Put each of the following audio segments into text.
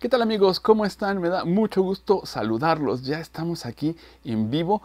¿Qué tal amigos? ¿Cómo están? Me da mucho gusto saludarlos. Ya estamos aquí en vivo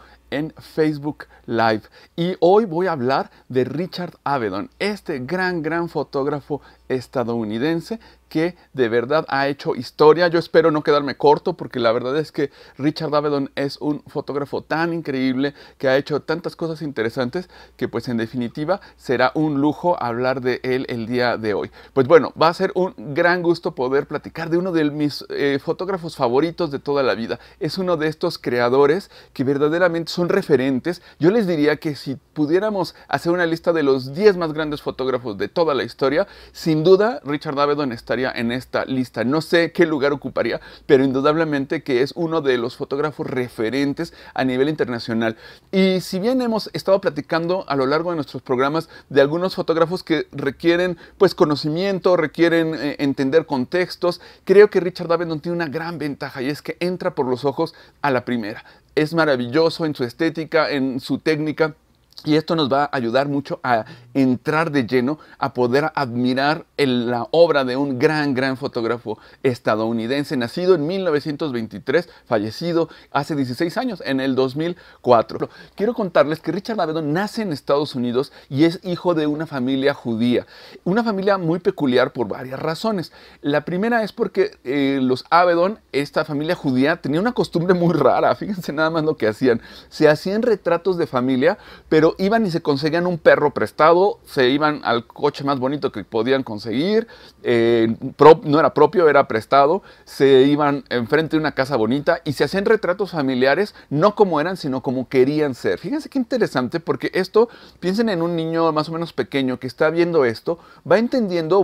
Facebook Live. Y hoy voy a hablar de Richard Avedon, este gran, gran fotógrafo estadounidense que de verdad ha hecho historia. Yo espero no quedarme corto porque la verdad es que Richard Avedon es un fotógrafo tan increíble que ha hecho tantas cosas interesantes que pues en definitiva será un lujo hablar de él el día de hoy. Pues bueno, va a ser un gran gusto poder platicar de uno de mis eh, fotógrafos favoritos de toda la vida. Es uno de estos creadores que verdaderamente son referentes, yo les diría que si pudiéramos hacer una lista de los 10 más grandes fotógrafos de toda la historia, sin duda Richard Avedon estaría en esta lista. No sé qué lugar ocuparía, pero indudablemente que es uno de los fotógrafos referentes a nivel internacional. Y si bien hemos estado platicando a lo largo de nuestros programas de algunos fotógrafos que requieren pues conocimiento, requieren eh, entender contextos, creo que Richard Avedon tiene una gran ventaja y es que entra por los ojos a la primera es maravilloso en su estética, en su técnica, y esto nos va a ayudar mucho a entrar de lleno, a poder admirar la obra de un gran, gran fotógrafo estadounidense, nacido en 1923, fallecido hace 16 años, en el 2004. Quiero contarles que Richard Avedon nace en Estados Unidos y es hijo de una familia judía. Una familia muy peculiar por varias razones. La primera es porque eh, los Avedon, esta familia judía, tenía una costumbre muy rara. Fíjense nada más lo que hacían. Se hacían retratos de familia, pero iban y se conseguían un perro prestado, se iban al coche más bonito que podían conseguir, eh, no era propio, era prestado, se iban enfrente de una casa bonita y se hacían retratos familiares, no como eran, sino como querían ser. Fíjense qué interesante, porque esto, piensen en un niño más o menos pequeño que está viendo esto, va entendiendo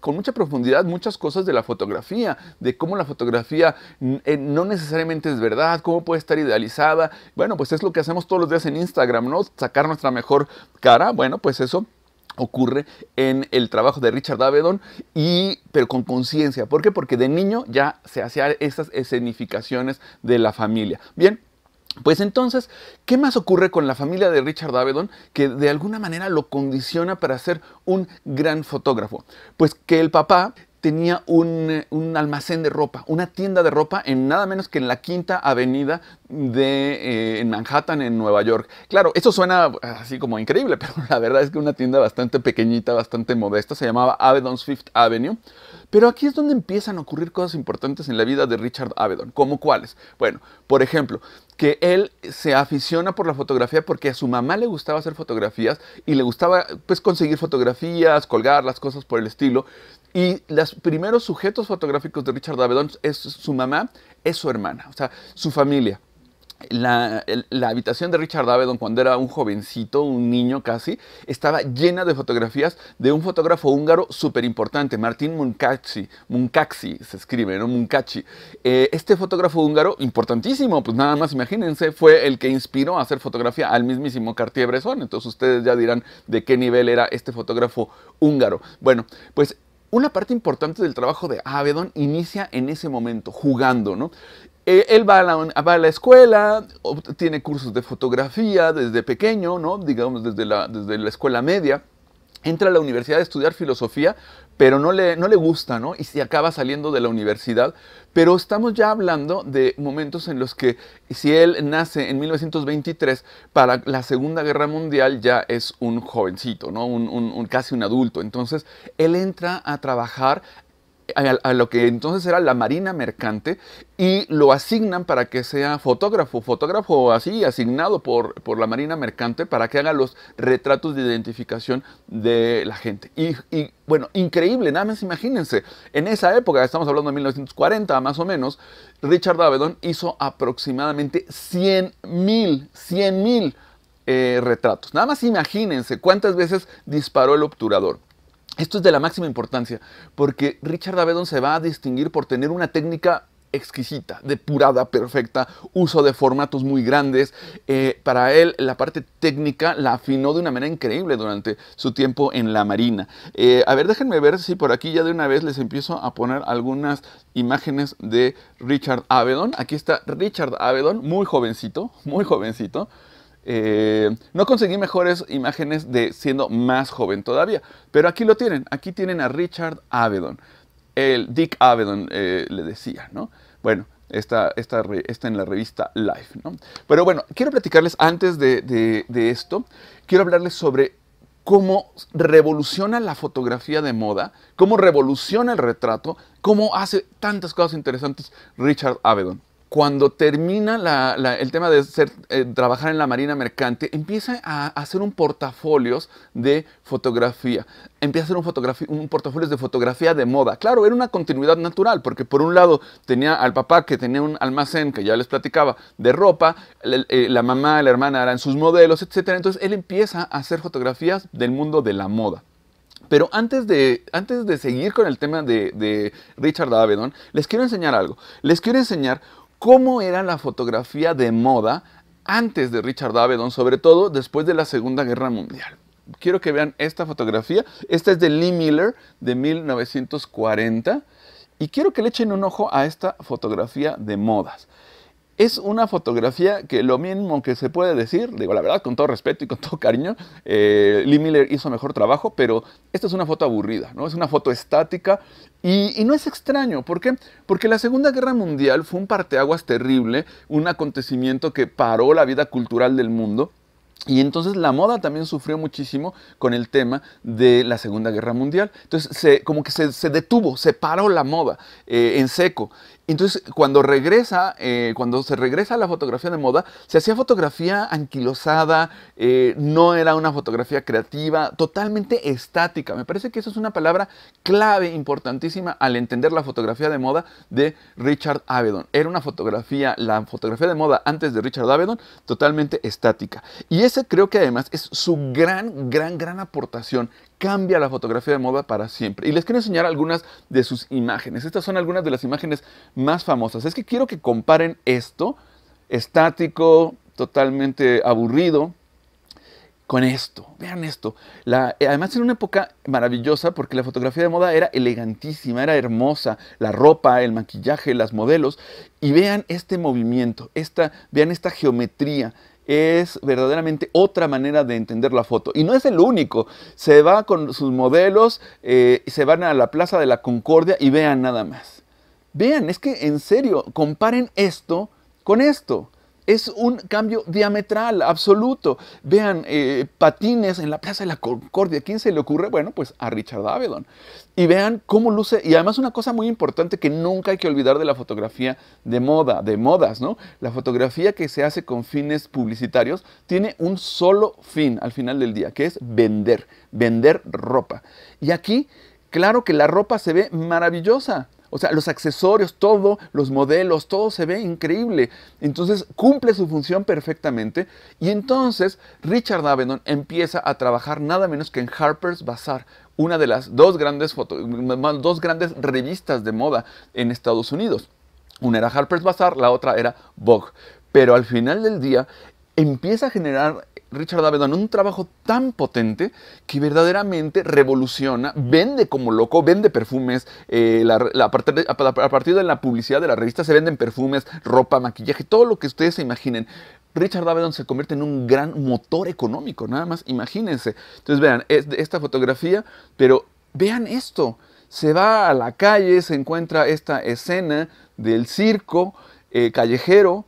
con mucha profundidad muchas cosas de la fotografía, de cómo la fotografía eh, no necesariamente es verdad, cómo puede estar idealizada. Bueno, pues es lo que hacemos todos los días en Instagram, ¿no? Sacar nuestra mejor cara, bueno, pues eso ocurre en el trabajo de Richard Avedon, y, pero con conciencia. ¿Por qué? Porque de niño ya se hacían esas escenificaciones de la familia. Bien, pues entonces, ¿qué más ocurre con la familia de Richard Avedon que de alguna manera lo condiciona para ser un gran fotógrafo? Pues que el papá tenía un, almacén de ropa, una tienda de ropa en nada menos que en la quinta avenida de eh, en Manhattan, en Nueva York. Claro, eso suena así como increíble, pero la verdad es que una tienda bastante pequeñita, bastante modesta, se llamaba Avedon's Fifth Avenue. Pero aquí es donde empiezan a ocurrir cosas importantes en la vida de Richard Avedon, como cuáles. Bueno, por ejemplo, que él se aficiona por la fotografía porque a su mamá le gustaba hacer fotografías y le gustaba pues conseguir fotografías, colgar las cosas por el estilo. Y los primeros sujetos fotográficos de Richard Avedon es su mamá, es su hermana, o sea, su familia. La, la, habitación de Richard Avedon cuando era un jovencito, un niño casi, estaba llena de fotografías de un fotógrafo húngaro súper importante, Martín Munkaxi, Munkaxi se escribe, ¿no? Munkachi eh, este fotógrafo húngaro, importantísimo, pues nada más imagínense, fue el que inspiró a hacer fotografía al mismísimo Cartier-Bresson, entonces ustedes ya dirán de qué nivel era este fotógrafo húngaro. Bueno, pues una parte importante del trabajo de Avedon inicia en ese momento, jugando, ¿no? Eh, él va a, la, va a, la, escuela, tiene cursos de fotografía desde pequeño, ¿no? digamos desde la, desde la escuela media. Entra a la universidad a estudiar filosofía, pero no le, no le gusta, ¿no? Y se acaba saliendo de la universidad. Pero estamos ya hablando de momentos en los que si él nace en 1923, para la Segunda Guerra Mundial ya es un jovencito, ¿no? un, casi un adulto. Entonces, él entra a trabajar a, lo que entonces era la Marina Mercante y lo asignan para que sea fotógrafo, fotógrafo así asignado por, por la Marina Mercante para que haga los retratos de identificación de la gente. Y, bueno, increíble, nada más imagínense, en esa época, estamos hablando de 1940 más o menos, Richard Avedon hizo aproximadamente 100 mil, 100 mil eh, retratos. Nada más imagínense cuántas veces disparó el obturador. Esto es de la máxima importancia, porque Richard Avedon se va a distinguir por tener una técnica exquisita, depurada, perfecta, uso de formatos muy grandes. Eh, para él la parte técnica la afinó de una manera increíble durante su tiempo en la Marina. Eh, a ver, déjenme ver si por aquí ya de una vez les empiezo a poner algunas imágenes de Richard Avedon. Aquí está Richard Avedon, muy jovencito, muy jovencito. Eh, no conseguí mejores imágenes de siendo más joven todavía, pero aquí lo tienen. Aquí tienen a Richard Avedon. El Dick Avedon eh, le decía, ¿no? Bueno, está en la revista Life, ¿no? Pero bueno, quiero platicarles antes de, de esto, quiero hablarles sobre cómo revoluciona la fotografía de moda, cómo revoluciona el retrato, cómo hace tantas cosas interesantes Richard Avedon cuando termina el tema de ser, eh, trabajar en la Marina Mercante, empieza a hacer un portafolios de fotografía. Empieza a hacer un, portafolios un portafolio de fotografía de moda. Claro, era una continuidad natural, porque por un lado tenía al papá que tenía un almacén, que ya les platicaba, de ropa, eh, la, mamá, la hermana eran sus modelos, etc. Entonces él empieza a hacer fotografías del mundo de la moda. Pero antes de, antes de seguir con el tema de, de Richard Avedon, les quiero enseñar algo. Les quiero enseñar cómo era la fotografía de moda antes de Richard Avedon, sobre todo después de la Segunda Guerra Mundial. Quiero que vean esta fotografía. Esta es de Lee Miller de 1940. Y quiero que le echen un ojo a esta fotografía de modas. Es una fotografía que lo mismo que se puede decir, digo la verdad con todo respeto y con todo cariño, eh, Lee Miller hizo mejor trabajo, pero esta es una foto aburrida, ¿no? Es una foto estática, y, no es extraño, ¿por qué? Porque la Segunda Guerra Mundial fue un parteaguas terrible, un acontecimiento que paró la vida cultural del mundo. Y entonces la moda también sufrió muchísimo con el tema de la Segunda Guerra Mundial. Entonces, como que se, detuvo, se paró la moda eh, en seco. Entonces, cuando regresa, eh, cuando se regresa a la fotografía de moda, se hacía fotografía anquilosada, eh, no era una fotografía creativa, totalmente estática. Me parece que eso es una palabra clave, importantísima al entender la fotografía de moda de Richard Avedon. Era una fotografía, la fotografía de moda antes de Richard Avedon, totalmente estática. Y ese creo que además es su gran, gran, gran aportación cambia la fotografía de moda para siempre. Y les quiero enseñar algunas de sus imágenes. Estas son algunas de las imágenes más famosas. Es que quiero que comparen esto, estático, totalmente aburrido, con esto. Vean esto. La, eh, además, en una época maravillosa porque la fotografía de moda era elegantísima, era hermosa. La ropa, el maquillaje, las modelos. Y vean este movimiento, esta, vean esta geometría, es verdaderamente otra manera de entender la foto. Y no es el único. Se va con sus modelos, eh, se van a la Plaza de la Concordia y vean nada más. Vean, es que en serio, comparen esto con esto. Es un cambio diametral, absoluto. Vean, eh, patines en la Plaza de la Concordia. ¿Quién se le ocurre? Bueno, pues a Richard Avedon. Y vean cómo luce. Y además una cosa muy importante que nunca hay que olvidar de la fotografía de moda, de modas, ¿no? La fotografía que se hace con fines publicitarios tiene un solo fin al final del día, que es vender, vender ropa. Y aquí, claro que la ropa se ve maravillosa. O sea, los accesorios, todo, los modelos, todo se ve increíble. Entonces cumple su función perfectamente. Y entonces Richard Avedon empieza a trabajar nada menos que en Harper's Bazaar, una de las dos grandes, dos grandes revistas de moda en Estados Unidos. Una era Harper's Bazaar, la otra era Vogue. Pero al final del día, empieza a generar Richard Avedon un trabajo tan potente que verdaderamente revoluciona, vende como loco, vende perfumes, eh, a, partir de, la publicidad de la revista se venden perfumes, ropa, maquillaje, todo lo que ustedes se imaginen. Richard Avedon se convierte en un gran motor económico, nada más, imagínense. Entonces vean, esta fotografía, pero vean esto, se va a la calle, se encuentra esta escena del circo eh, callejero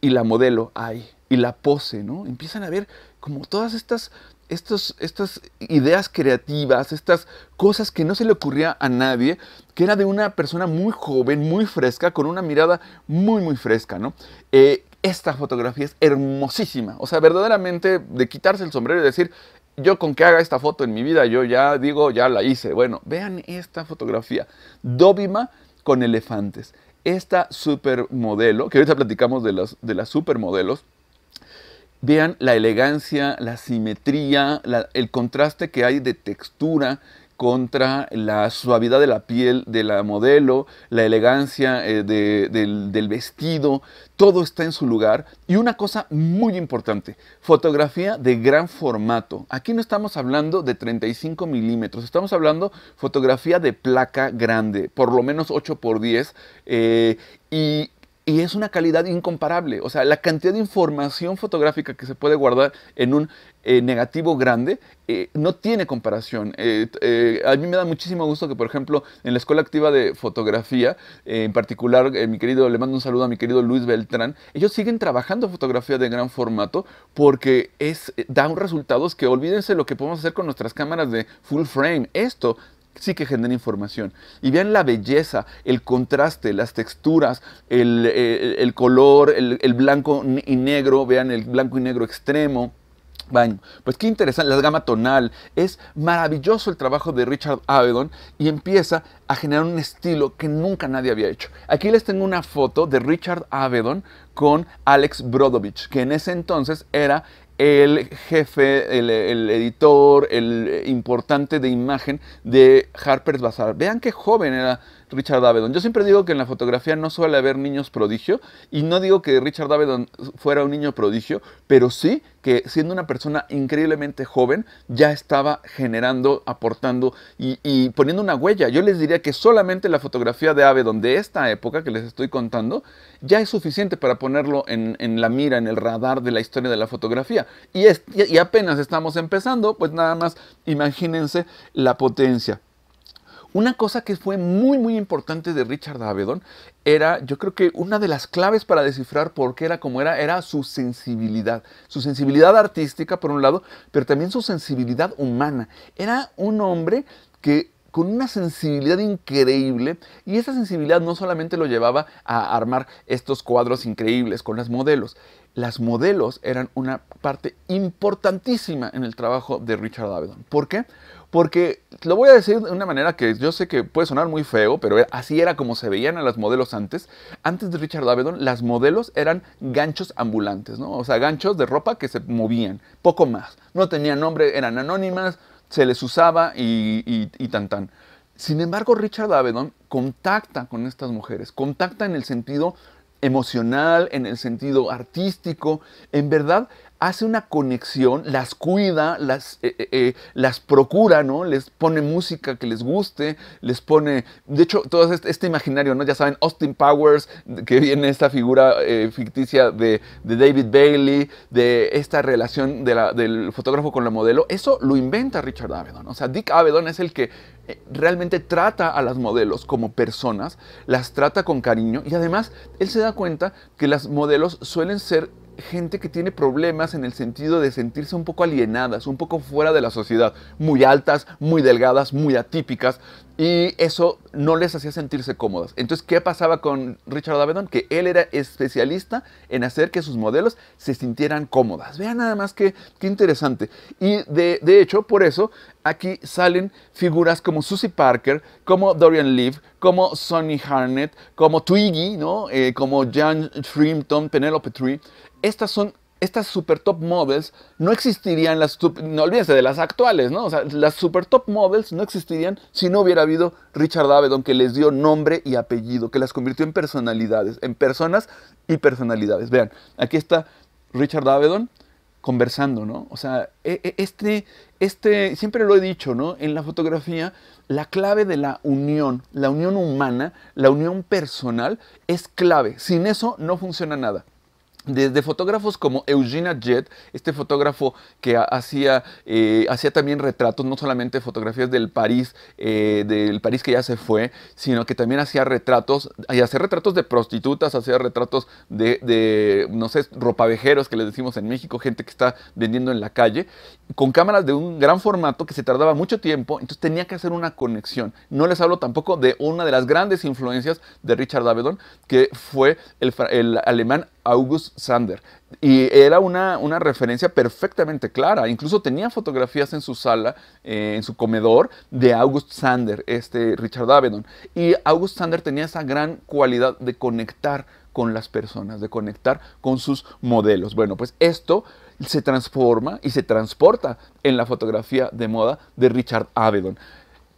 y la modelo ahí y la pose, ¿no? Empiezan a ver como todas estas, estas ideas creativas, estas cosas que no se le ocurría a nadie, que era de una persona muy joven, muy fresca, con una mirada muy, muy fresca, ¿no? Eh, esta fotografía es hermosísima, o sea, verdaderamente de quitarse el sombrero y decir, yo con que haga esta foto en mi vida, yo ya digo, ya la hice. Bueno, vean esta fotografía, Dobima con elefantes. Esta supermodelo, que ahorita platicamos de las, de las supermodelos, Vean la elegancia, la simetría, el contraste que hay de textura contra la suavidad de la piel de la modelo, la elegancia eh, del, vestido, todo está en su lugar. Y una cosa muy importante, fotografía de gran formato. Aquí no estamos hablando de 35 milímetros, estamos hablando fotografía de placa grande, por lo menos 8x10. Eh, y y es una calidad incomparable. O sea, la cantidad de información fotográfica que se puede guardar en un eh, negativo grande eh, no tiene comparación. Eh, a mí me da muchísimo gusto que, por ejemplo, en la Escuela Activa de Fotografía, en particular, mi querido, le mando un saludo a mi querido Luis Beltrán, ellos siguen trabajando fotografía de gran formato porque es, da resultados que olvídense lo que podemos hacer con nuestras cámaras de full frame. Esto sí que genera información. Y vean la belleza, el contraste, las texturas, el, eh, color, el, blanco y negro, vean el blanco y negro extremo. Bueno, pues qué interesante, la gama tonal. Es maravilloso el trabajo de Richard Avedon y empieza a generar un estilo que nunca nadie había hecho. Aquí les tengo una foto de Richard Avedon con Alex Brodovich, que en ese entonces era el jefe, el, editor, el eh, importante de imagen de Harper's Bazaar. Vean qué joven era Richard Avedon. Yo siempre digo que en la fotografía no suele haber niños prodigio y no digo que Richard Avedon fuera un niño prodigio, pero sí que siendo una persona increíblemente joven ya estaba generando, aportando y, poniendo una huella. Yo les diría que solamente la fotografía de Avedon de esta época que les estoy contando ya es suficiente para ponerlo en, en la mira, en el radar de la historia de la fotografía. Y, y apenas estamos empezando, pues nada más imagínense la potencia. Una cosa que fue muy, muy importante de Richard Avedon era, yo creo que una de las claves para descifrar por qué era como era, era su sensibilidad. Su sensibilidad artística, por un lado, pero también su sensibilidad humana. Era un hombre que con una sensibilidad increíble y esa sensibilidad no solamente lo llevaba a armar estos cuadros increíbles con las modelos, las modelos eran una parte importantísima en el trabajo de Richard Avedon. ¿Por qué? Porque lo voy a decir de una manera que yo sé que puede sonar muy feo, pero así era como se veían a las modelos antes. Antes de Richard Avedon, las modelos eran ganchos ambulantes, ¿no? O sea, ganchos de ropa que se movían, poco más. No tenían nombre, eran anónimas, se les usaba y, y tan tan. Sin embargo, Richard Avedon contacta con estas mujeres, contacta en el sentido emocional, en el sentido artístico. En verdad, hace una conexión, las cuida, las, eh, eh, eh, las procura, ¿no? Les pone música que les guste, les pone, de hecho, todo este, este imaginario, ¿no? Ya saben, Austin Powers, que viene esta figura ficticia de, David Bailey, de esta relación de la, del fotógrafo con la modelo, eso lo inventa Richard Avedon. O sea, Dick Avedon es el que realmente trata a las modelos como personas, las trata con cariño y además él se da cuenta que las modelos suelen ser gente que tiene problemas en el sentido de sentirse un poco alienadas, un poco fuera de la sociedad, muy altas, muy delgadas, muy atípicas, y eso no les hacía sentirse cómodas. Entonces, ¿qué pasaba con Richard Avedon? Que él era especialista en hacer que sus modelos se sintieran cómodas. Vean nada más qué interesante. Y de, hecho, por eso aquí salen figuras como Susie Parker, como Dorian Leaf, como Sonny Harnett, como Twiggy, eh, como Jan Shrimpton, Penelope Tree estas son estas super top models no existirían las no olvídense de las actuales, ¿no? O sea, las super top models no existirían si no hubiera habido Richard Avedon que les dio nombre y apellido, que las convirtió en personalidades, en personas y personalidades. Vean, aquí está Richard Avedon conversando, ¿no? O sea, e, e, este este siempre lo he dicho, ¿no? En la fotografía la clave de la unión, la unión humana, la unión personal es clave. Sin eso no funciona nada desde fotógrafos como Eugenia Jett, este fotógrafo que hacía, eh, hacía también retratos, no solamente fotografías del París, eh, del París que ya se fue, sino que también hacía retratos, y hacía retratos de prostitutas, hacía retratos de, no sé, ropavejeros que les decimos en México, gente que está vendiendo en la calle, con cámaras de un gran formato que se tardaba mucho tiempo, entonces tenía que hacer una conexión. No les hablo tampoco de una de las grandes influencias de Richard Avedon, que fue el, el alemán August Sander. Y era una, referencia perfectamente clara. Incluso tenía fotografías en su sala, eh, en su comedor, de August Sander, este Richard Avedon. Y August Sander tenía esa gran cualidad de conectar con las personas, de conectar con sus modelos. Bueno, pues esto se transforma y se transporta en la fotografía de moda de Richard Avedon.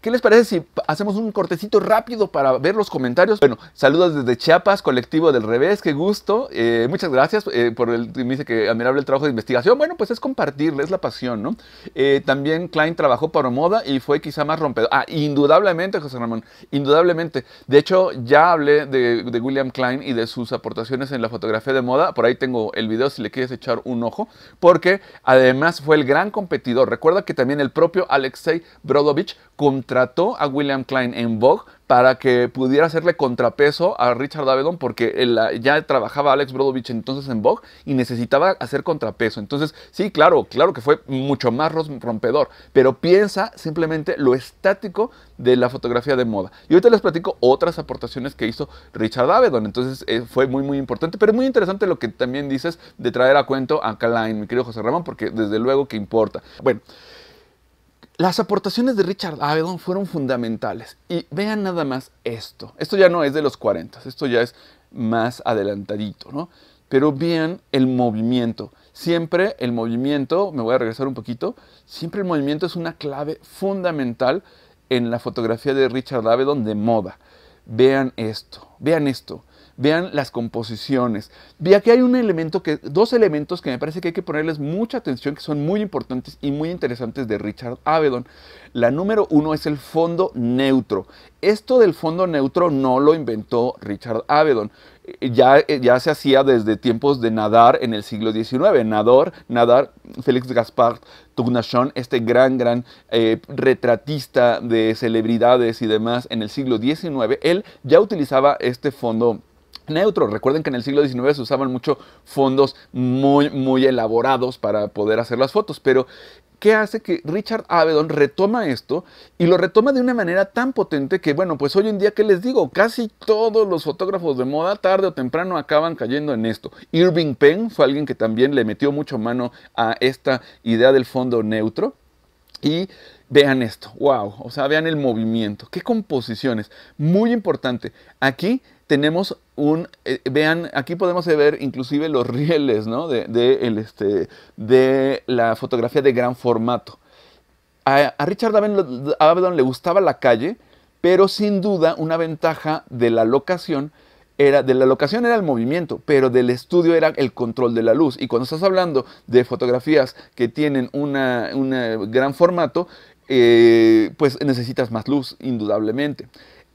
¿Qué les parece si hacemos un cortecito rápido para ver los comentarios? Bueno, saludos desde Chiapas, colectivo del revés, qué gusto. Eh, muchas gracias eh, por el, me dice que admirable el trabajo de investigación. Bueno, pues es es la pasión, ¿no? Eh, también Klein trabajó para moda y fue quizá más rompedor. Ah, indudablemente, José Ramón, indudablemente. De hecho, ya hablé de, de William Klein y de sus aportaciones en la fotografía de moda. Por ahí tengo el video si le quieres echar un ojo, porque además fue el gran competidor. Recuerda que también el propio Alexei Brodovich contra Trató a William Klein en Vogue para que pudiera hacerle contrapeso a Richard Avedon porque ah, ya trabajaba Alex Brodovich entonces en Vogue y necesitaba hacer contrapeso. Entonces, sí, claro, claro que fue mucho más rompedor, pero piensa simplemente lo estático de la fotografía de moda. Y ahorita les platico otras aportaciones que hizo Richard Avedon, entonces eh, fue muy muy importante, pero es muy interesante lo que también dices de traer a cuento a Klein, mi querido José Ramón, porque desde luego que importa. Bueno, las aportaciones de Richard Avedon fueron fundamentales. Y vean nada más esto. Esto ya no es de los 40, esto ya es más adelantadito, ¿no? Pero vean el movimiento. Siempre el movimiento, me voy a regresar un poquito, siempre el movimiento es una clave fundamental en la fotografía de Richard Avedon de moda. Vean esto, vean esto vean las composiciones. Y aquí hay un elemento que, dos elementos que me parece que hay que ponerles mucha atención, que son muy importantes y muy interesantes de Richard Avedon. La número uno es el fondo neutro. Esto del fondo neutro no lo inventó Richard Avedon. Eh, ya, eh, ya, se hacía desde tiempos de Nadar en el siglo XIX. Nador, Nadar, Félix Gaspard Tournachon, este gran, gran eh, retratista de celebridades y demás en el siglo XIX, él ya utilizaba este fondo neutro. Recuerden que en el siglo XIX se usaban mucho fondos muy, muy elaborados para poder hacer las fotos, pero ¿qué hace que Richard Avedon retoma esto y lo retoma de una manera tan potente que, bueno, pues hoy en día, ¿qué les digo? Casi todos los fotógrafos de moda, tarde o temprano, acaban cayendo en esto. Irving Penn fue alguien que también le metió mucho mano a esta idea del fondo neutro. Y vean esto, wow, o sea, vean el movimiento, qué composiciones, muy importante. Aquí tenemos un, eh, vean, aquí podemos ver inclusive los rieles de, este, de, la fotografía de gran formato. A, Richard Avedon, le gustaba la calle, pero sin duda una ventaja de la locación era, de la locación era el movimiento, pero del estudio era el control de la luz. Y cuando estás hablando de fotografías que tienen un gran formato, eh, pues necesitas más luz, indudablemente.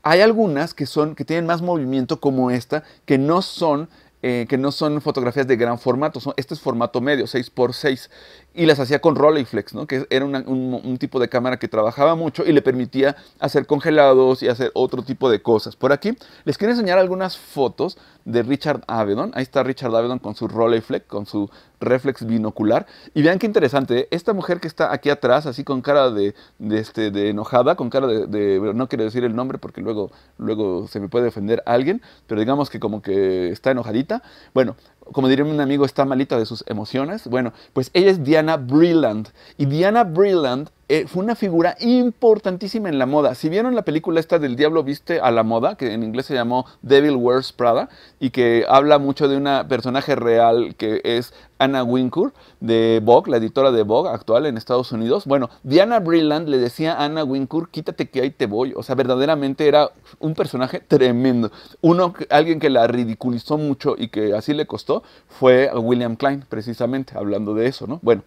Hay algunas que, son, que tienen más movimiento como esta, que no son eh, que no son fotografías de gran formato, son, este es formato medio, 6x6, y las hacía con Rolleiflex, ¿no? que era un, tipo de cámara que trabajaba mucho y le permitía hacer congelados y hacer otro tipo de cosas. Por aquí les quiero enseñar algunas fotos de Richard Avedon. Ahí está Richard Avedon con su Rolleiflex, con su reflex binocular. Y vean qué interesante, ¿eh? esta mujer que está aquí atrás, así con cara de, este, de enojada, con cara de, no quiero decir el nombre porque luego, luego se me puede ofender alguien, pero digamos que como que está enojadita. Bueno, como diría un amigo, está malita de sus emociones. Bueno, pues ella es Diana Brilland. Y Diana Brilland. Eh, fue una figura importantísima en la moda. Si vieron la película esta del Diablo Viste a la Moda, que en inglés se llamó Devil Wears Prada, y que habla mucho de una personaje real que es Anna Wincourt de Vogue, la editora de Vogue actual en Estados Unidos. Bueno, Diana Brilland le decía a Anna Wincourt, quítate que ahí te voy. O sea, verdaderamente era un personaje tremendo. Uno, alguien que la ridiculizó mucho y que así le costó fue William Klein, precisamente, hablando de eso, ¿no? Bueno.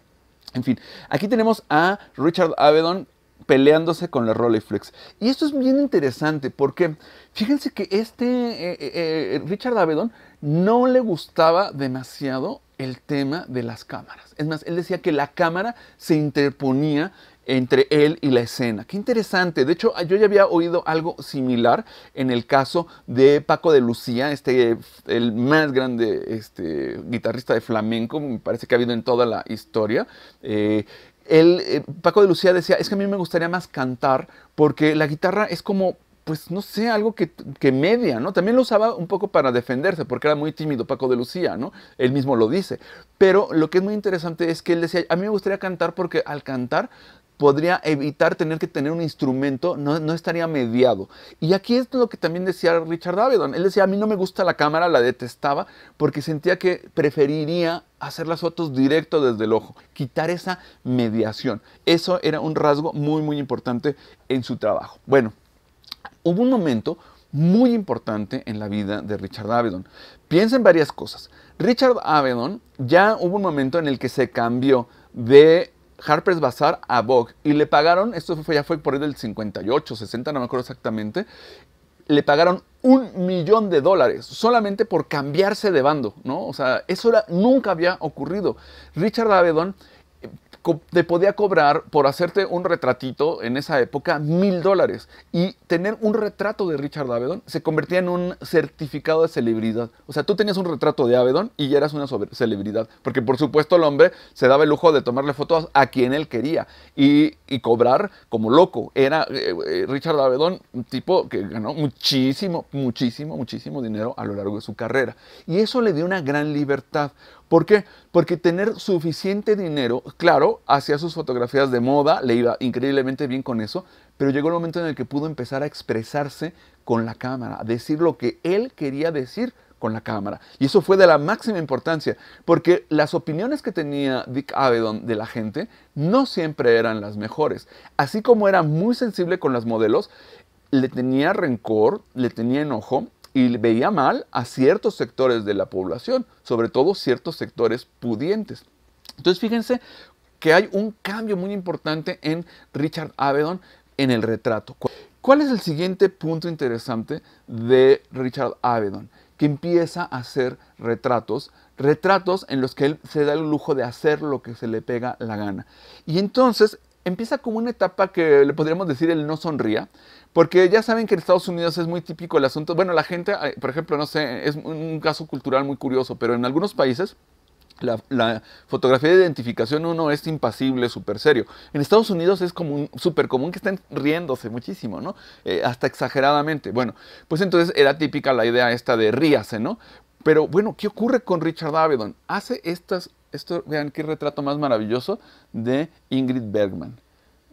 En fin, aquí tenemos a Richard Avedon peleándose con la Rolleiflex. Y esto es bien interesante porque fíjense que este eh, eh, eh, Richard Avedon no le gustaba demasiado el tema de las cámaras. Es más, él decía que la cámara se interponía entre él y la escena. Qué interesante. De hecho, yo ya había oído algo similar en el caso de Paco de Lucía, este, el más grande este, guitarrista de flamenco, me parece que ha habido en toda la historia. Eh, eh, Paco de Lucía decía, es que a mí me gustaría más cantar porque la guitarra es como pues no sé, algo que, que, media, ¿no? También lo usaba un poco para defenderse, porque era muy tímido Paco de Lucía, ¿no? Él mismo lo dice. Pero lo que es muy interesante es que él decía, a mí me gustaría cantar porque al cantar podría evitar tener que tener un instrumento, no, estaría mediado. Y aquí es lo que también decía Richard Avedon. Él decía, a mí no me gusta la cámara, la detestaba, porque sentía que preferiría hacer las fotos directo desde el ojo, quitar esa mediación. Eso era un rasgo muy, muy importante en su trabajo. Bueno, hubo un momento muy importante en la vida de Richard Avedon. Piensa en varias cosas. Richard Avedon ya hubo un momento en el que se cambió de Harper's Bazaar a Vogue y le pagaron, esto fue, ya fue por ahí del 58, 60, no me acuerdo exactamente, le pagaron un millón de dólares solamente por cambiarse de bando, ¿no? O sea, eso nunca había ocurrido. Richard Avedon te podía cobrar por hacerte un retratito en esa época mil dólares. Y tener un retrato de Richard Avedon se convertía en un certificado de celebridad. O sea, tú tenías un retrato de Avedon y ya eras una celebridad. Porque por supuesto el hombre se daba el lujo de tomarle fotos a quien él quería y, cobrar como loco. Era eh, eh, Richard Avedon un tipo que ganó muchísimo, muchísimo, muchísimo dinero a lo largo de su carrera. Y eso le dio una gran libertad. ¿Por qué? Porque tener suficiente dinero, claro, hacía sus fotografías de moda, le iba increíblemente bien con eso, pero llegó el momento en el que pudo empezar a expresarse con la cámara, a decir lo que él quería decir con la cámara. Y eso fue de la máxima importancia, porque las opiniones que tenía Dick Avedon de la gente no siempre eran las mejores. Así como era muy sensible con las modelos, le tenía rencor, le tenía enojo y veía mal a ciertos sectores de la población, sobre todo ciertos sectores pudientes. Entonces fíjense que hay un cambio muy importante en Richard Avedon en el retrato. ¿Cuál es el siguiente punto interesante de Richard Avedon? Que empieza a hacer retratos, retratos en los que él se da el lujo de hacer lo que se le pega la gana. Y entonces empieza como una etapa que le podríamos decir él no sonría, porque ya saben que en Estados Unidos es muy típico el asunto. Bueno, la gente, eh, por ejemplo, no sé, es un caso cultural muy curioso, pero en algunos países la, fotografía de identificación uno es impasible, súper serio. En Estados Unidos es súper común que estén riéndose muchísimo, ¿no? Eh, hasta exageradamente. Bueno, pues entonces era típica la idea esta de ríase, ¿no? Pero bueno, ¿qué ocurre con Richard Avedon? Hace estas, esto, vean qué retrato más maravilloso de Ingrid Bergman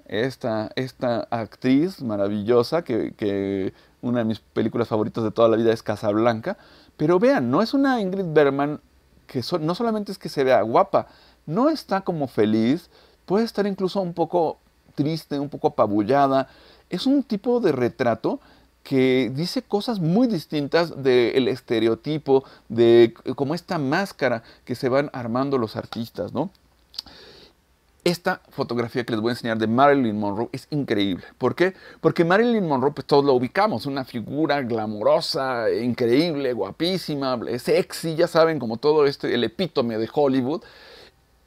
esta, esta actriz maravillosa, que, una de mis películas favoritas de toda la vida es Casablanca. Pero vean, no es una Ingrid Bergman que no solamente es que se vea guapa, no está como feliz, puede estar incluso un poco triste, un poco apabullada. Es un tipo de retrato que dice cosas muy distintas del estereotipo, de como esta máscara que se van armando los artistas, ¿no? Esta fotografía que les voy a enseñar de Marilyn Monroe es increíble. ¿Por qué? Porque Marilyn Monroe, pues todos la ubicamos, una figura glamorosa, increíble, guapísima, sexy, ya saben, como todo este, el epítome de Hollywood.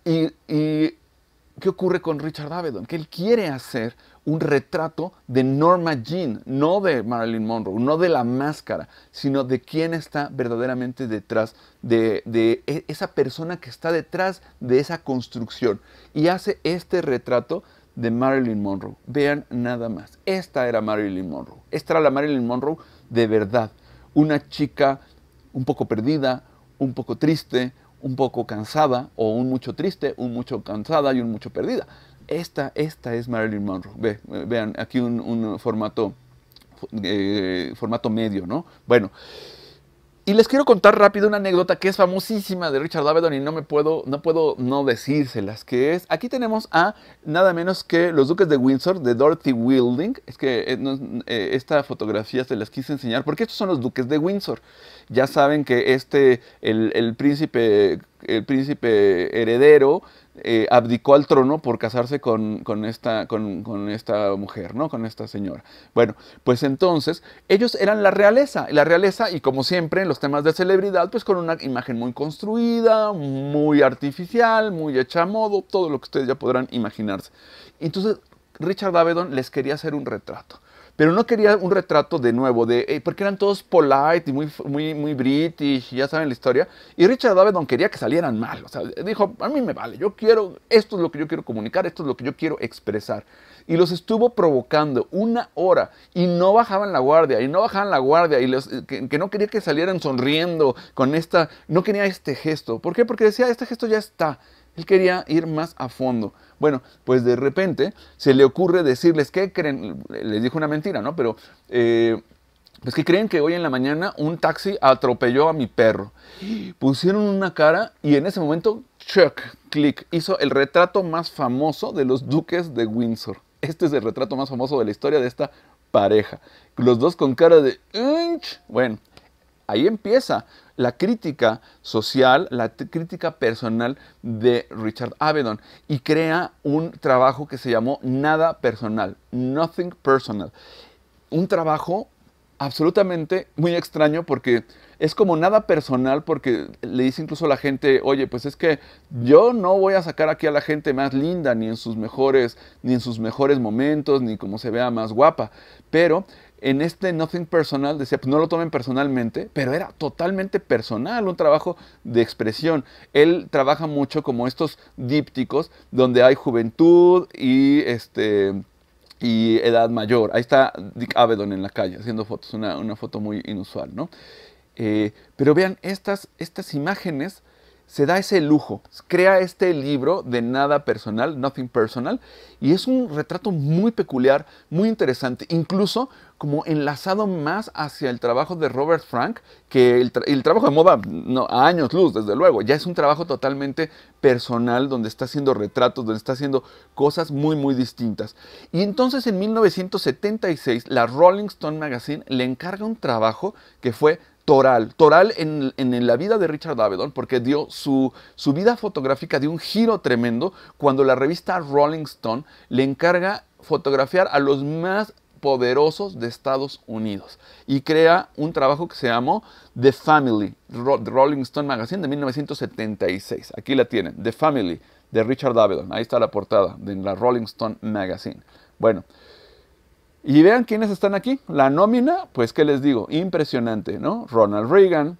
Y, ¿qué ocurre con Richard Avedon? Que él quiere hacer un retrato de Norma Jean, no de Marilyn Monroe, no de la máscara, sino de quién está verdaderamente detrás de, de e, esa persona que está detrás de esa construcción. Y hace este retrato de Marilyn Monroe. Vean nada más. Esta era Marilyn Monroe. Esta era la Marilyn Monroe de verdad. Una chica un poco perdida, un poco triste, un poco cansada, o un mucho triste, un mucho cansada y un mucho perdida. Esta, esta es Marilyn Monroe. vean, aquí un, formato, eh, formato medio, ¿no? Bueno. Y les quiero contar rápido una anécdota que es famosísima de Richard Avedon y no me puedo no puedo no decírselas, que es aquí tenemos a nada menos que los duques de Windsor de Dorothy Wilding. Es que eh, eh, esta fotografía se las quise enseñar porque estos son los duques de Windsor. Ya saben que este el príncipe el príncipe heredero eh, abdicó al trono por casarse con, esta, mujer, ¿no? Con esta señora. Bueno, pues entonces ellos eran la realeza, la realeza y como siempre en los temas de celebridad, pues con una imagen muy construida, muy artificial, muy hecha a modo, todo lo que ustedes ya podrán imaginarse. Entonces Richard Avedon les quería hacer un retrato pero no quería un retrato de nuevo, de, eh, porque eran todos polite y muy, muy, muy british, ya saben la historia. Y Richard Avedon quería que salieran mal, o dijo, a mí me vale, yo quiero, esto es lo que yo quiero comunicar, esto es lo que yo quiero expresar. Y los estuvo provocando una hora y no bajaban la guardia, y no bajaban la guardia, y los, eh, que no quería que salieran sonriendo con esta, no quería este gesto. ¿Por qué? Porque decía, este gesto ya está él quería ir más a fondo. Bueno, pues de repente se le ocurre decirles que creen, les dijo una mentira, ¿no? Pero, eh, pues que creen que hoy en la mañana un taxi atropelló a mi perro. Pusieron una cara y en ese momento, Chuck click, hizo el retrato más famoso de los duques de Windsor. Este es el retrato más famoso de la historia de esta pareja. Los dos con cara de... Bueno, ahí empieza la crítica social, la crítica personal de Richard Avedon y crea un trabajo que se llamó Nada Personal, Nothing Personal. Un trabajo absolutamente muy extraño porque es como nada personal porque le dice incluso la gente, oye, pues es que yo no voy a sacar aquí a la gente más linda, ni en sus mejores, ni en sus mejores momentos, ni como se vea más guapa. Pero en este Nothing Personal decía, pues no lo tomen personalmente, pero era totalmente personal, un trabajo de expresión. Él trabaja mucho como estos dípticos donde hay juventud y este y edad mayor. Ahí está Dick Avedon en la calle haciendo fotos, una, una foto muy inusual, ¿no? Eh, pero vean, estas, estas imágenes se da ese lujo, crea este libro de nada personal, nothing personal, y es un retrato muy peculiar, muy interesante, incluso como enlazado más hacia el trabajo de Robert Frank, que el, trabajo de moda a años luz, desde luego, ya es un trabajo totalmente personal, donde está haciendo retratos, donde está haciendo cosas muy, muy distintas. Y entonces en 1976, la Rolling Stone Magazine le encarga un trabajo que fue Toral, Toral en, la vida de Richard Avedon, porque dio su, su vida fotográfica de un giro tremendo cuando la revista Rolling Stone le encarga fotografiar a los más poderosos de Estados Unidos y crea un trabajo que se llamó The Family, Rolling Stone Magazine de 1976. Aquí la tienen, The Family de Richard Avedon. Ahí está la portada de la Rolling Stone Magazine. Bueno, y vean quiénes están aquí. La nómina, pues qué les digo, impresionante, ¿no? Ronald Reagan,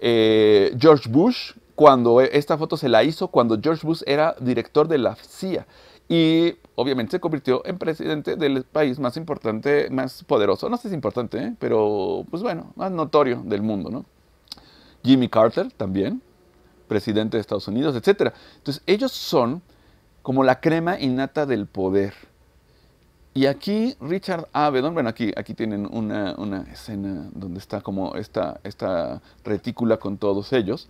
eh, George Bush, cuando e-, esta foto se la hizo cuando George Bush era director de la CIA. Y obviamente se convirtió en presidente del país más importante, más poderoso, no sé si es importante, ¿eh? pero pues bueno, más notorio del mundo, ¿no? Jimmy Carter también, presidente de Estados Unidos, etc. Entonces ellos son como la crema innata del poder. Y aquí Richard Avedon, bueno, aquí, aquí tienen una, escena donde está como esta, esta retícula con todos ellos.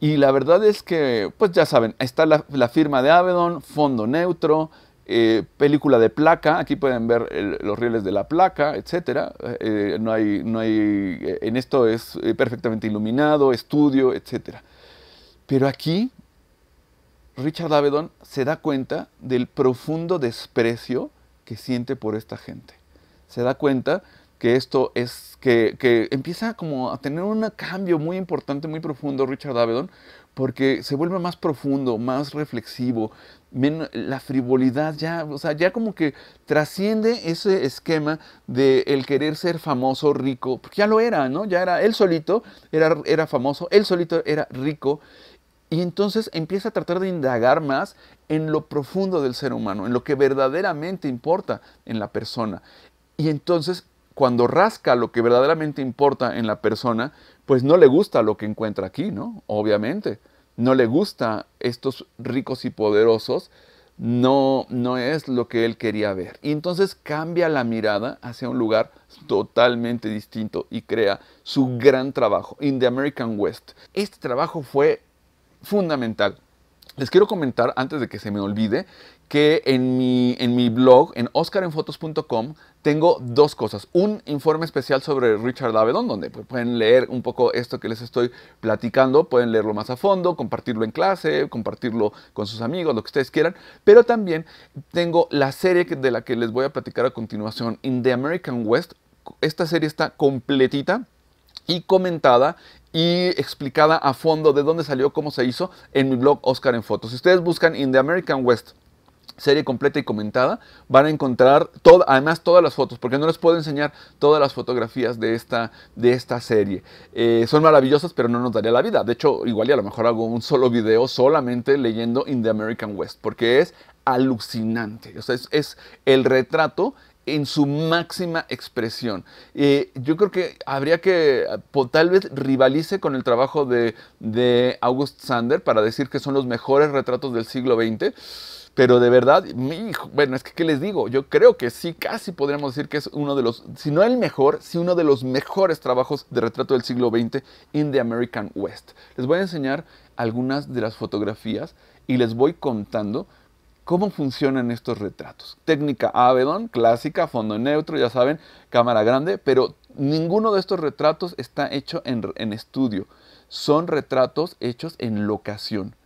Y la verdad es que, pues ya saben, está la, la firma de Avedon, fondo neutro, eh, película de placa, aquí pueden ver los rieles de la placa, etcétera. Eh, no hay, no hay, eh, en esto es perfectamente iluminado, estudio, etcétera. Pero aquí Richard Avedon se da cuenta del profundo desprecio que siente por esta gente. Se da cuenta que esto es, que, que empieza como a tener un cambio muy importante, muy profundo Richard Avedon, porque se vuelve más profundo, más reflexivo, la frivolidad ya, o sea, ya como que trasciende ese esquema de el querer ser famoso, rico, porque ya lo era, ¿no? Ya era él solito, era, era famoso, él solito era rico. Y entonces empieza a tratar de indagar más en lo profundo del ser humano, en lo que verdaderamente importa en la persona. Y entonces, cuando rasca lo que verdaderamente importa en la persona, pues no le gusta lo que encuentra aquí, ¿no? Obviamente no le gusta estos ricos y poderosos, no, no es lo que él quería ver. Y entonces cambia la mirada hacia un lugar totalmente distinto y crea su gran trabajo, In the American West. Este trabajo fue fundamental. Les quiero comentar, antes de que se me olvide, que en mi, en mi blog, en oscarenfotos.com, tengo dos cosas. Un informe especial sobre Richard Avedon, donde pues, pueden leer un poco esto que les estoy platicando, pueden leerlo más a fondo, compartirlo en clase, compartirlo con sus amigos, lo que ustedes quieran. Pero también tengo la serie de la que les voy a platicar a continuación, In the American West. Esta serie está completita y comentada y explicada a fondo de dónde salió, cómo se hizo en mi blog Oscar en Fotos. Si ustedes buscan In the American West serie completa y comentada, van a encontrar además todas las fotos, porque no les puedo enseñar todas las fotografías de esta, de esta serie. Eh, son maravillosas, pero no nos daría la vida. De hecho, igual y a lo mejor hago un solo video solamente leyendo In the American West, porque es alucinante. es, el retrato en su máxima expresión. Eh, yo creo que habría que, tal vez rivalice con el trabajo de, de August Sander para decir que son los mejores retratos del siglo XX pero de verdad, mi hijo, bueno, es que ¿qué les digo? Yo creo que sí, casi podríamos decir que es uno de los, si no el mejor, sí uno de los mejores trabajos de retrato del siglo XX en the American West. Les voy a enseñar algunas de las fotografías y les voy contando cómo funcionan estos retratos. Técnica Avedon, clásica, fondo neutro, ya saben, cámara grande, pero ninguno de estos retratos está hecho en estudio. Son retratos hechos en locación.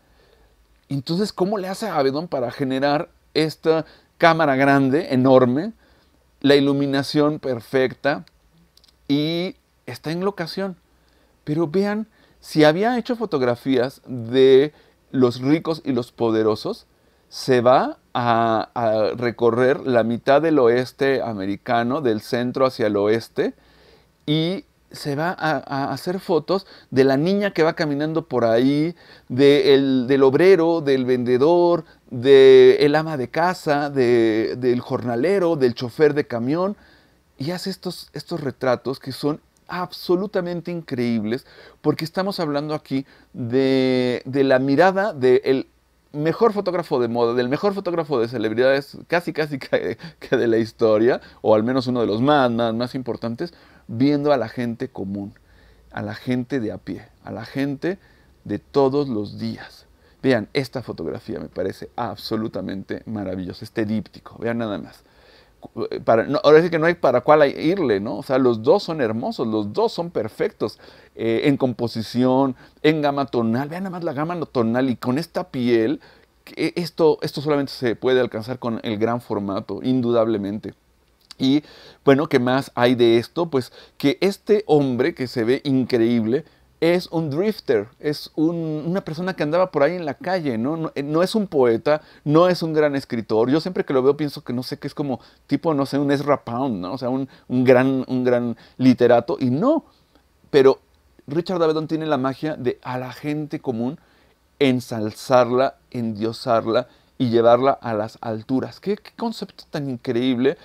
Entonces, ¿cómo le hace a Avedon para generar esta cámara grande, enorme, la iluminación perfecta y está en locación? Pero vean, si había hecho fotografías de los ricos y los poderosos, se va a, recorrer la mitad del oeste americano, del centro hacia el oeste, y se va a, hacer fotos de la niña que va caminando por ahí, del obrero, del vendedor, del ama de casa, del jornalero, del chofer de camión, y hace estos, estos retratos que son absolutamente increíbles, porque estamos hablando aquí de, la mirada del de mejor fotógrafo de moda, del mejor fotógrafo de celebridades, casi casi que, de la historia, o al menos uno de los más, más, más importantes, viendo a la gente común, a la gente de a pie, a la gente de todos los días. Vean, esta fotografía me parece absolutamente maravillosa, este díptico, vean nada más para, no, ahora sí que no hay para cuál irle, ¿no? O sea, los dos son hermosos, los dos son perfectos eh, en composición, en gama tonal. Vean nada más la gama tonal y con esta piel, esto, esto solamente se puede alcanzar con el gran formato, indudablemente. Y bueno, ¿qué más hay de esto? Pues que este hombre que se ve increíble, es un drifter, es una persona que andaba por ahí en la calle, ¿no? Eh, ¿no? es un poeta, no es un gran escritor. Yo siempre que lo veo pienso que no sé, qué es como tipo, no sé, un Ezra Pound, ¿no? O sea, un, gran, un gran literato, y no. Pero Richard Avedon tiene la magia de a la gente común ensalzarla, endiosarla y llevarla a las alturas. qué concepto tan increíble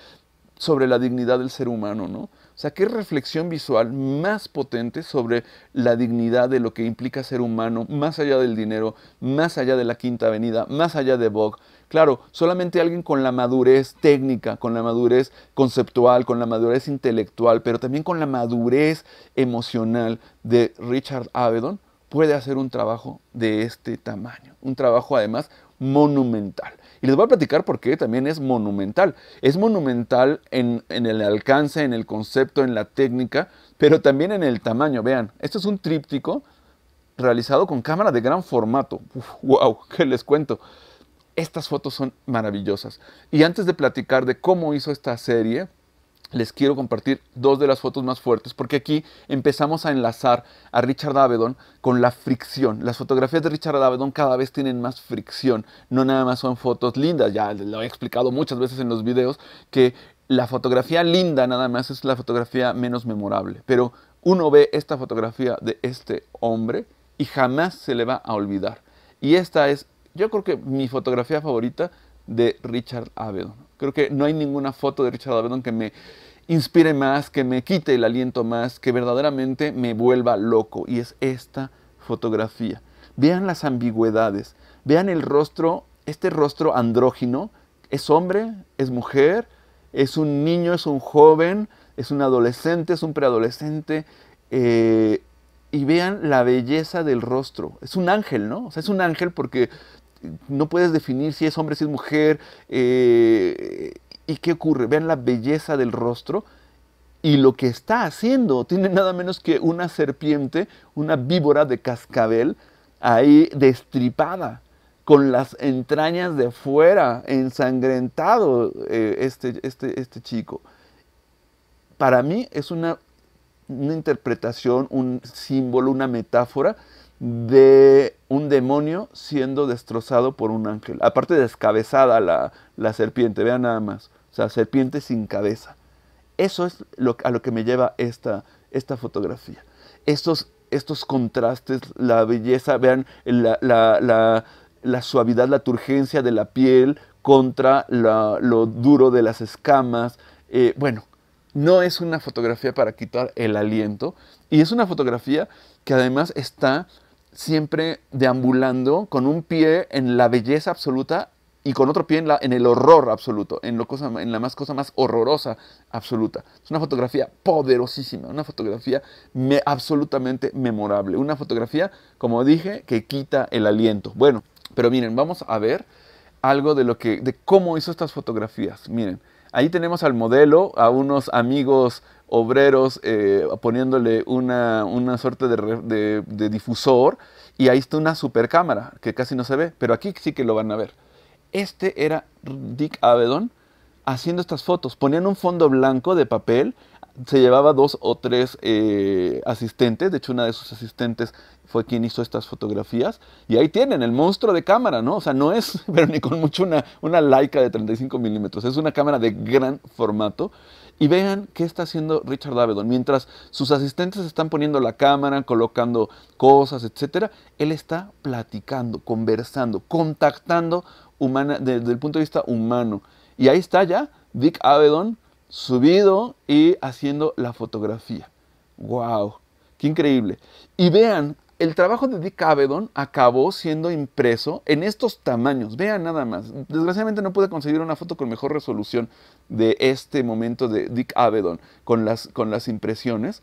sobre la dignidad del ser humano, ¿no? O sea, qué reflexión visual más potente sobre la dignidad de lo que implica ser humano, más allá del dinero, más allá de la Quinta Avenida, más allá de Vogue. Claro, solamente alguien con la madurez técnica, con la madurez conceptual, con la madurez intelectual, pero también con la madurez emocional de Richard Avedon puede hacer un trabajo de este tamaño. Un trabajo además monumental. Y les voy a platicar por qué también es monumental. Es monumental en, el alcance, en el concepto, en la técnica, pero también en el tamaño. Vean, esto es un tríptico realizado con cámara de gran formato. ¡Wow! ¿Qué les cuento? Estas fotos son maravillosas. Y antes de platicar de cómo hizo esta serie, les quiero compartir dos de las fotos más fuertes, porque aquí empezamos a enlazar a Richard Avedon con la fricción. Las fotografías de Richard Avedon cada vez tienen más fricción, no nada más son fotos lindas, ya lo he explicado muchas veces en los videos, que la fotografía linda nada más es la fotografía menos memorable, pero uno ve esta fotografía de este hombre y jamás se le va a olvidar. Y esta es, yo creo que mi fotografía favorita de Richard Avedon. Creo que no hay ninguna foto de Richard Avedon que me inspire más, que me quite el aliento más, que verdaderamente me vuelva loco. Y es esta fotografía. Vean las ambigüedades, vean el rostro, este rostro andrógino. Es hombre, es mujer, es un niño, es un joven, es un adolescente, es un preadolescente. Eh, y vean la belleza del rostro. Es un ángel, ¿no? O sea, es un ángel porque no puedes definir si es hombre, si es mujer. Eh, ¿Y qué ocurre? Vean la belleza del rostro y lo que está haciendo. Tiene nada menos que una serpiente, una víbora de cascabel, ahí destripada, con las entrañas de fuera, ensangrentado eh, este, este, este, chico. Para mí es una interpretación, un símbolo, una metáfora de un demonio siendo destrozado por un ángel. Aparte descabezada la, la serpiente, vean nada más. O sea, serpiente sin cabeza. Eso es lo, a lo que me lleva esta, esta fotografía. Estos, estos contrastes, la belleza, vean la, la, la, suavidad, la turgencia de la piel contra lo duro de las escamas. Eh, bueno, no es una fotografía para quitar el aliento y es una fotografía que además está siempre deambulando con un pie en la belleza absoluta y con otro pie en, la, en el horror absoluto, en, lo en la más cosa más horrorosa absoluta. Es una fotografía poderosísima, una fotografía absolutamente memorable, una fotografía, como dije, que quita el aliento. Bueno, pero miren, vamos a ver algo de lo que, de cómo hizo estas fotografías. Miren, Ahí tenemos al modelo, a unos amigos obreros eh, poniéndole una, una suerte de, de, difusor y ahí está una super cámara que casi no se ve, pero aquí sí que lo van a ver. Este era Dick Avedon haciendo estas fotos. Ponían un fondo blanco de papel, se llevaba dos o tres eh, asistentes, de hecho una de sus asistentes fue quien hizo estas fotografías, y ahí tienen el monstruo de cámara, ¿no? O sea, no es, pero ni con mucho una, una Leica de 35 milímetros, es una cámara de gran formato, y vean qué está haciendo Richard Avedon, mientras sus asistentes están poniendo la cámara, colocando cosas, etcétera, él está platicando, conversando, contactando humana, desde el punto de vista humano, y ahí está ya Dick Avedon, subido y haciendo la fotografía. ¡Wow! ¡Qué increíble! Y vean, el trabajo de Dick Avedon acabó siendo impreso en estos tamaños. Vean nada más. Desgraciadamente no pude conseguir una foto con mejor resolución de este momento de Dick Avedon con las, con las impresiones.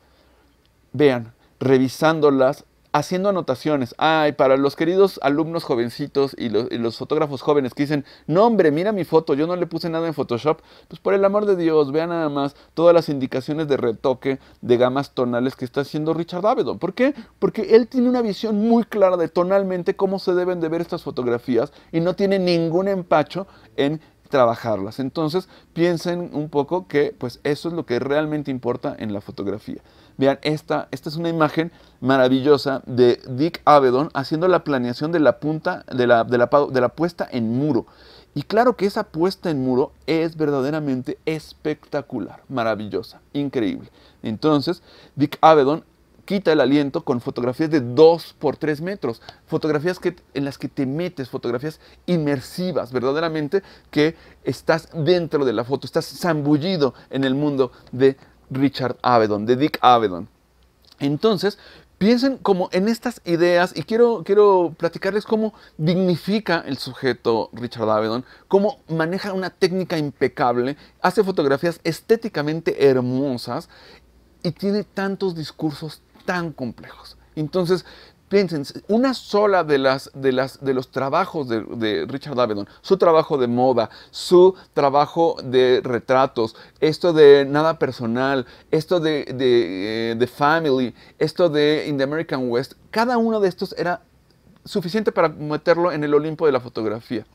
Vean, revisándolas, haciendo anotaciones. Ay, para los queridos alumnos jovencitos y los, fotógrafos jóvenes que dicen, no hombre, mira mi foto, yo no le puse nada en Photoshop. Pues por el amor de Dios, vean nada más todas las indicaciones de retoque de gamas tonales que está haciendo Richard Avedon. ¿Por qué? Porque él tiene una visión muy clara de tonalmente cómo se deben de ver estas fotografías y no tiene ningún empacho en trabajarlas. Entonces piensen un poco que pues eso es lo que realmente importa en la fotografía. Vean, esta, esta es una imagen maravillosa de Dick Avedon haciendo la planeación de la punta, de la, la, puesta en muro. Y claro que esa puesta en muro es verdaderamente espectacular, maravillosa, increíble. Entonces, Dick Avedon quita el aliento con fotografías de 2 por 3 metros, fotografías que, en las que te metes, fotografías inmersivas, verdaderamente que estás dentro de la foto, estás zambullido en el mundo de Richard Avedon, de Dick Avedon. Entonces, piensen como en estas ideas y quiero, quiero platicarles cómo dignifica el sujeto Richard Avedon, cómo maneja una técnica impecable, hace fotografías estéticamente hermosas y tiene tantos discursos tan complejos. Entonces, Piensen, una sola de, las, de, las, de los trabajos de, Richard Avedon, su trabajo de moda, su trabajo de retratos, esto de nada personal, esto de, de, eh, de Family, esto de In the American West, cada uno de estos era suficiente para meterlo en el Olimpo de la fotografía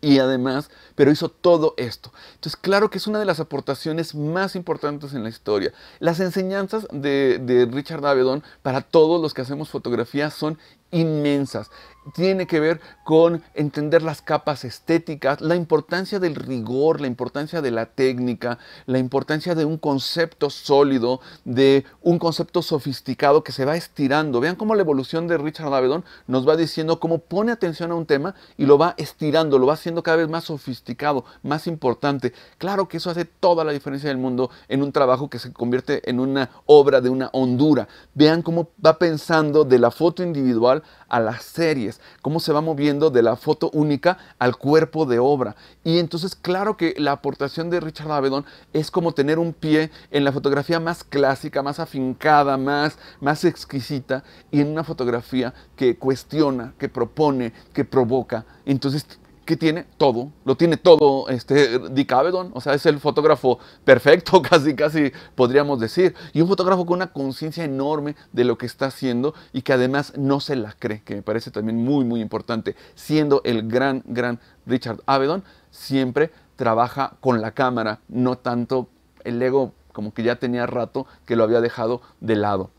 y además, pero hizo todo esto. Entonces, claro que es una de las aportaciones más importantes en la historia. Las enseñanzas de, Richard Avedon para todos los que hacemos fotografía son inmensas tiene que ver con entender las capas estéticas, la importancia del rigor, la importancia de la técnica, la importancia de un concepto sólido, de un concepto sofisticado que se va estirando. Vean cómo la evolución de Richard Avedon nos va diciendo cómo pone atención a un tema y lo va estirando, lo va haciendo cada vez más sofisticado, más importante. Claro que eso hace toda la diferencia del mundo en un trabajo que se convierte en una obra de una hondura. Vean cómo va pensando de la foto individual a las series cómo se va moviendo de la foto única al cuerpo de obra. Y entonces, claro que la aportación de Richard Avedon es como tener un pie en la fotografía más clásica, más afincada, más, más exquisita, y en una fotografía que cuestiona, que propone, que provoca. Entonces que tiene todo, lo tiene todo este Dick Avedon, o sea, es el fotógrafo perfecto, casi casi podríamos decir, y un fotógrafo con una conciencia enorme de lo que está haciendo y que además no se la cree, que me parece también muy muy importante, siendo el gran gran Richard Avedon, siempre trabaja con la cámara, no tanto el ego como que ya tenía rato que lo había dejado de lado.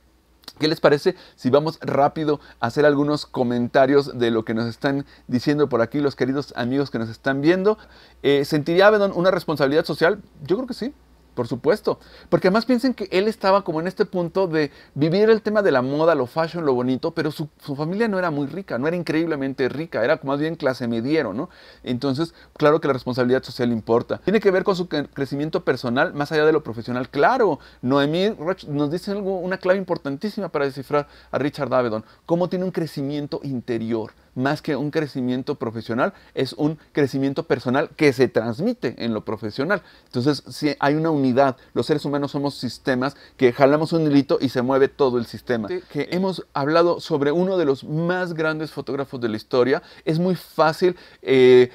¿Qué les parece si vamos rápido a hacer algunos comentarios de lo que nos están diciendo por aquí los queridos amigos que nos están viendo? Eh, ¿Sentiría Abedón una responsabilidad social? Yo creo que sí por supuesto. Porque además piensen que él estaba como en este punto de vivir el tema de la moda, lo fashion, lo bonito, pero su, familia no era muy rica, no era increíblemente rica, era más bien clase mediero, ¿no? Entonces, claro que la responsabilidad social importa. Tiene que ver con su crecimiento personal más allá de lo profesional. Claro, Noemí nos dice algo, una clave importantísima para descifrar a Richard Avedon, cómo tiene un crecimiento interior más que un crecimiento profesional, es un crecimiento personal que se transmite en lo profesional. Entonces, si hay una unidad, los seres humanos somos sistemas que jalamos un hilito y se mueve todo el sistema. Que hemos hablado sobre uno de los más grandes fotógrafos de la historia, es muy fácil eh,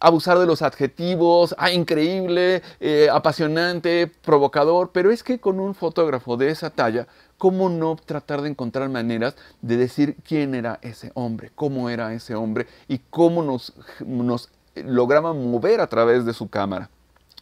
abusar de los adjetivos, ah, increíble, eh, apasionante, provocador, pero es que con un fotógrafo de esa talla, ¿cómo no tratar de encontrar maneras de decir quién era ese hombre, cómo era ese hombre y cómo nos, nos lograba mover a través de su cámara?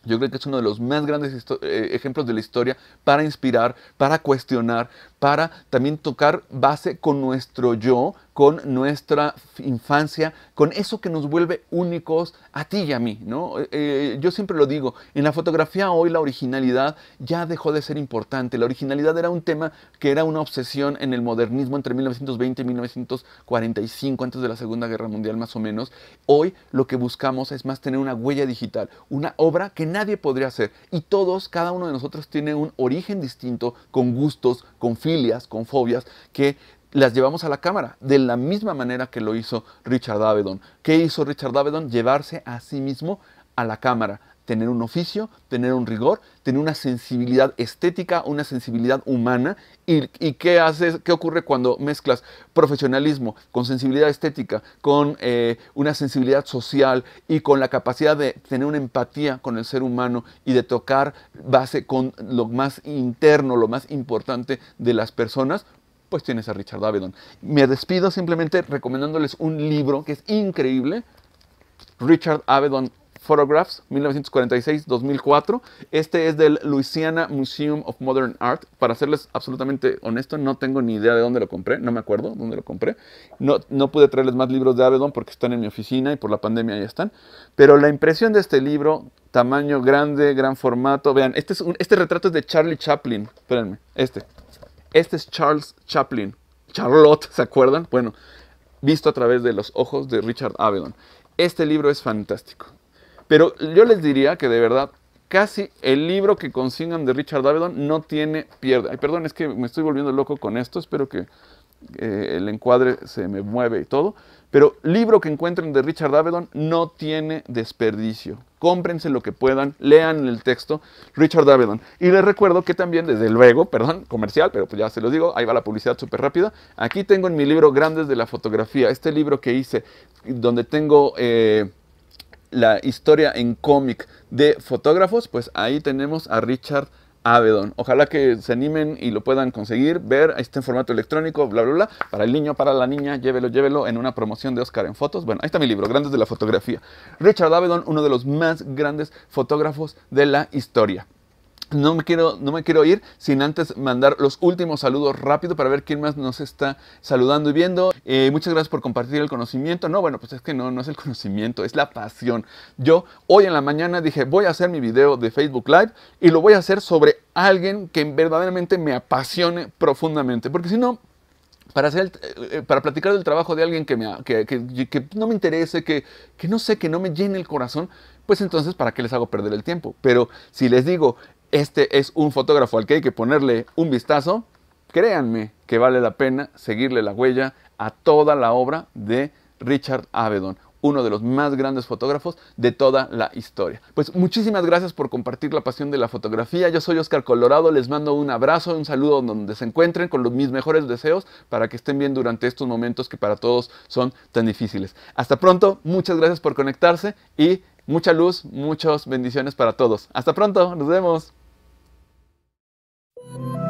Yo creo que es uno de los más grandes eh, ejemplos de la historia para inspirar, para cuestionar, para también tocar base con nuestro yo, con nuestra infancia, con eso que nos vuelve únicos a ti y a mí. ¿no? Eh, eh, yo siempre lo digo, en la fotografía hoy la originalidad ya dejó de ser importante. La originalidad era un tema que era una obsesión en el modernismo entre 1920 y 1945, antes de la Segunda Guerra Mundial más o menos. Hoy lo que buscamos es más tener una huella digital, una obra que nadie podría hacer. Y todos, cada uno de nosotros tiene un origen distinto, con gustos, con con fobias, que las llevamos a la cámara, de la misma manera que lo hizo Richard Avedon. ¿Qué hizo Richard Avedon? Llevarse a sí mismo a la cámara, tener un oficio, tener un rigor, tener una sensibilidad estética, una sensibilidad humana. ¿Y, qué, haces, qué ocurre cuando mezclas profesionalismo con sensibilidad estética, con eh, una sensibilidad social y con la capacidad de tener una empatía con el ser humano y de tocar base con lo más interno, lo más importante de las personas? Pues tienes a Richard Avedon. Me despido simplemente recomendándoles un libro que es increíble. Richard Avedon Photographs, 1946-2004. Este es del Louisiana Museum of Modern Art. Para serles absolutamente honesto, no tengo ni idea de dónde lo compré, no me acuerdo dónde lo compré. No, no pude traerles más libros de Avedon porque están en mi oficina y por la pandemia ya están. Pero la impresión de este libro, tamaño grande, gran formato. Vean, este, es este retrato es de Charlie Chaplin. Espérenme, este. Este es Charles Chaplin. Charlotte, ¿se acuerdan? Bueno, visto a través de los ojos de Richard Avedon. Este libro es fantástico. Pero yo les diría que de verdad, casi el libro que consigan de Richard Avedon no tiene pierda. Ay, perdón, es que me estoy volviendo loco con esto, espero que eh, el encuadre se me mueve y todo. Pero libro que encuentren de Richard Avedon no tiene desperdicio. Cómprense lo que puedan, lean el texto Richard Avedon. Y les recuerdo que también, desde luego, perdón, comercial, pero pues ya se lo digo, ahí va la publicidad súper rápida. Aquí tengo en mi libro Grandes de la Fotografía, este libro que hice, donde tengo... Eh, la historia en cómic de fotógrafos, pues ahí tenemos a Richard Avedon. Ojalá que se animen y lo puedan conseguir, ver, ahí está en formato electrónico, bla, bla, bla. Para el niño, para la niña, llévelo, llévelo en una promoción de Oscar en fotos. Bueno, ahí está mi libro, Grandes de la Fotografía. Richard Avedon, uno de los más grandes fotógrafos de la historia. No me, quiero, no me quiero ir sin antes mandar los últimos saludos rápido para ver quién más nos está saludando y viendo. Eh, muchas gracias por compartir el conocimiento. No, bueno, pues es que no, no es el conocimiento, es la pasión. Yo hoy en la mañana dije, voy a hacer mi video de Facebook Live y lo voy a hacer sobre alguien que verdaderamente me apasione profundamente. Porque si no, para, hacer eh, para platicar del trabajo de alguien que, me, no me interese, que, que no sé, que no me llene el corazón, pues entonces, ¿para qué les hago perder el tiempo? Pero si les digo, este es un fotógrafo al que hay que ponerle un vistazo. Créanme que vale la pena seguirle la huella a toda la obra de Richard Avedon, uno de los más grandes fotógrafos de toda la historia. Pues muchísimas gracias por compartir la pasión de la fotografía. Yo soy Oscar Colorado, les mando un abrazo, un saludo donde se encuentren con los, mis mejores deseos para que estén bien durante estos momentos que para todos son tan difíciles. Hasta pronto, muchas gracias por conectarse y mucha luz, muchas bendiciones para todos. Hasta pronto, nos vemos. Thank you.